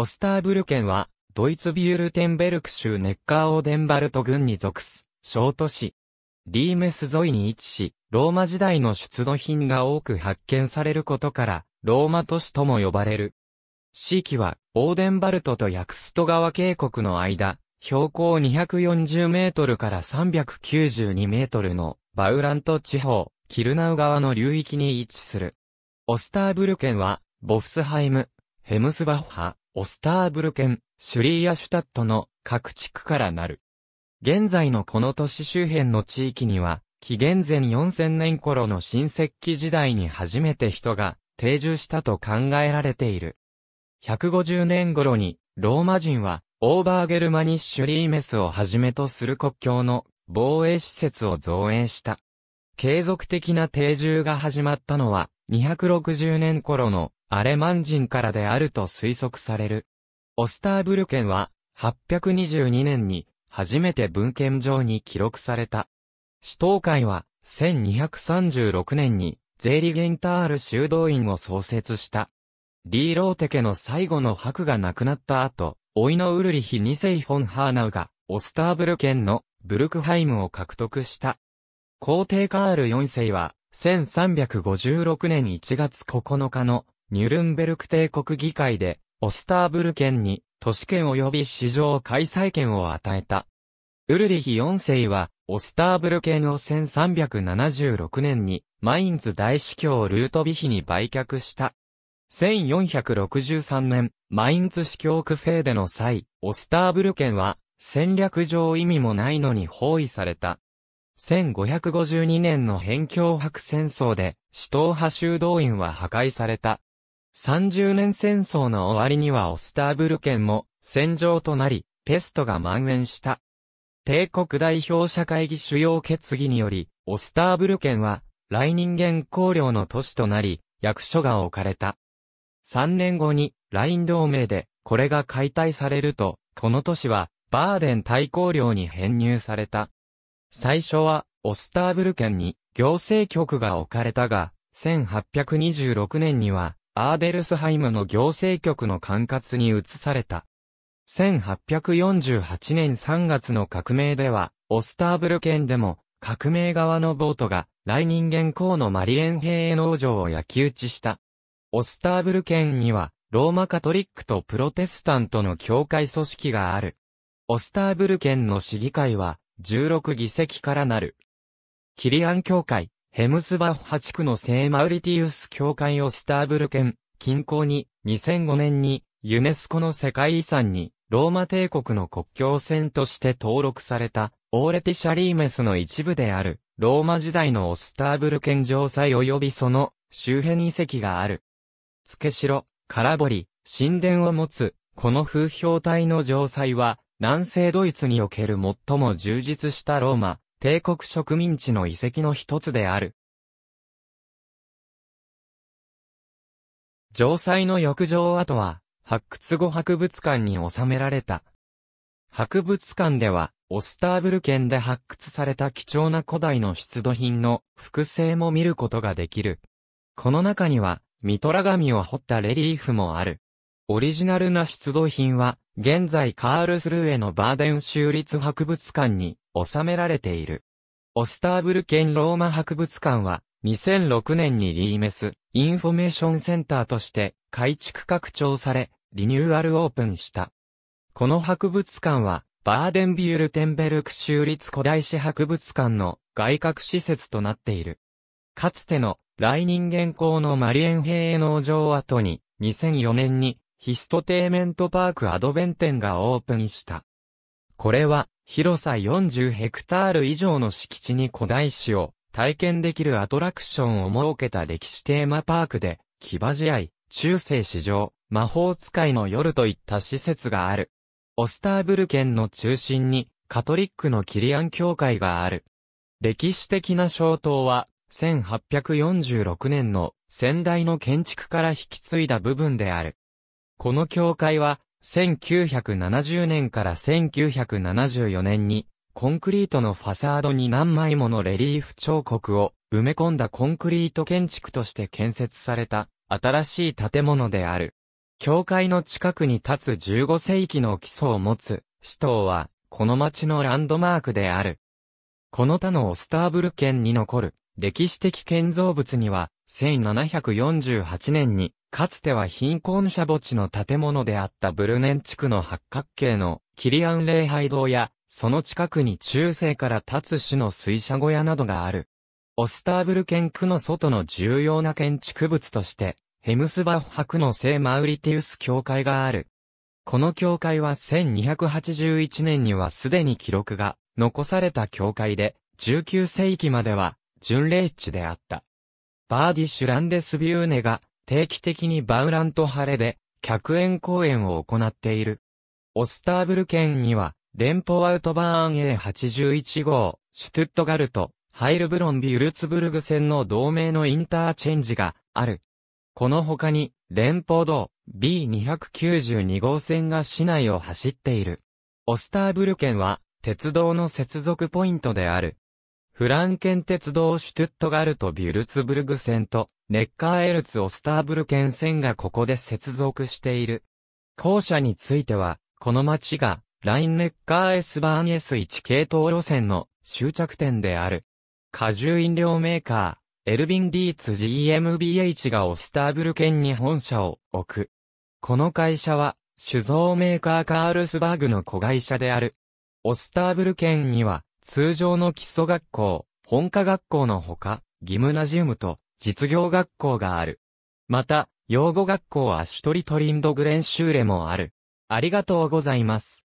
オスターブル県は、ドイツビュールテンベルク州ネッカーオーデンバルト郡に属す、小都市。リーメス沿いに位置し、ローマ時代の出土品が多く発見されることから、ローマ都市とも呼ばれる。地域は、オーデンバルトとヤクスト川渓谷の間、標高240メートルから392メートルの、バウラント地方、キルナウ川の流域に位置する。オスターブル県は、ボフスハイム、ヘムスバッハ、オスターブル県、シュリーアシュタットの各地区からなる。現在のこの都市周辺の地域には、紀元前4000年頃の新石器時代に初めて人が定住したと考えられている。150年頃に、ローマ人は、オーバーゲルマニッシュリーメスをはじめとする国境の防衛施設を造営した。継続的な定住が始まったのは、260年頃のアレマン人からであると推測される。オスターブルケンは、822年に、初めて文献上に記録された。死闘会は、1236年に、ゼーリゲンタール修道院を創設した。リーローテ家の最後の白が亡くなった後、老いのウルリヒ2世フォンハーナウが、オスターブルケンのブルクハイムを獲得した。皇帝カール4世は、1356年1月9日のニュルンベルク帝国議会で、オスターブル県に都市圏及び市場開催権を与えた。ウルリヒ4世は、オスターブル県を1376年に、マインズ大司教ルートビヒに売却した。1463年、マインズ司教クフェーデの際、オスターブル県は、戦略上意味もないのに包囲された。1552年の辺境白戦争で、死闘派修道院は破壊された。30年戦争の終わりにはオスターブル県も戦場となり、ペストが蔓延した。帝国代表者会議主要決議により、オスターブル県は、来人間公領の都市となり、役所が置かれた。3年後に、ライン同盟で、これが解体されると、この都市は、バーデン大公領に編入された。最初は、オスターブル県に行政局が置かれたが、1826年には、アーデルスハイムの行政局の管轄に移された。1848年3月の革命では、オスターブル県でも、革命側のボートが、来人間寇のマリエン兵へ農場を焼き打ちした。オスターブル県には、ローマカトリックとプロテスタントの教会組織がある。オスターブル県の市議会は、16議席からなる。キリアン教会、ヘムスバッハ地区の聖マウリティウス教会をスターブル県近郊に2005年にユネスコの世界遺産にローマ帝国の国境線として登録されたオーレティシャリーメスの一部であるローマ時代のオスターブル県城塞及びその周辺遺跡がある。付け城、空堀、神殿を持つ、この風評体の城塞は、南西ドイツにおける最も充実したローマ、帝国植民地の遺跡の一つである。城塞の浴場跡は、発掘後博物館に収められた。博物館では、オスターブル県で発掘された貴重な古代の出土品の複製も見ることができる。この中には、ミトラ紙を彫ったレリーフもある。オリジナルな出土品は、現在カールスルーへのバーデン州立博物館に収められている。オスターブル県ローマ博物館は、2006年にリーメス、インフォメーションセンターとして改築拡張され、リニューアルオープンした。この博物館は、バーデンビュールテンベルク州立古代史博物館の外郭施設となっている。かつての、来人間校のマリエン兵農場跡に、2004年に、ヒストテーメントパークアドベンテンがオープンした。これは、広さ40ヘクタール以上の敷地に古代史を体験できるアトラクションを設けた歴史テーマパークで、騎馬試合、中世史上、魔法使いの夜といった施設がある。オスターブル県の中心に、カトリックのキリアン教会がある。歴史的な小島は、1846年の先代の建築から引き継いだ部分である。この教会は、1970年から1974年に、コンクリートのファサードに何枚ものレリーフ彫刻を埋め込んだコンクリート建築として建設された新しい建物である。教会の近くに立つ15世紀の基礎を持つ、市頭は、この町のランドマークである。この他のオスターブル県に残る歴史的建造物には、1748年にかつては貧困者墓地の建物であったブルネン地区の八角形のキリアン礼拝堂や、その近くに中世から立つ種の水車小屋などがある。オスターブル県区の外の重要な建築物として、ヘムスバッハ区の聖マウリティウス教会がある。この教会は1281年にはすでに記録が残された教会で、19世紀までは巡礼地であった。バーディシュランデスビューネが定期的にバウラント晴れで、客演公演を行っている。オスターブル県には、連邦アウトバーン A81 号、シュトゥットガルト、ハイルブロンビュルツブルグ線の同盟のインターチェンジがある。この他に、連邦道 B292 号線が市内を走っている。オスターブル県は、鉄道の接続ポイントである。フランケン鉄道シュトゥットガルト・ビュルツブルグ線とネッカーエルツ・オスターブルケン線がここで接続している。後者については、この町がラインネッカー S バーン S1 系統路線の終着点である。果汁飲料メーカー、エルビン・ディーツ GmbH がオスターブルケンに本社を置く。この会社は、酒造メーカーカールスバーグの子会社である。オスターブルケンには、通常の基礎学校、本科学校のほか、ギムナジウムと実業学校がある。また、養護学校はシュトリトリンドグレンシューレもある。ありがとうございます。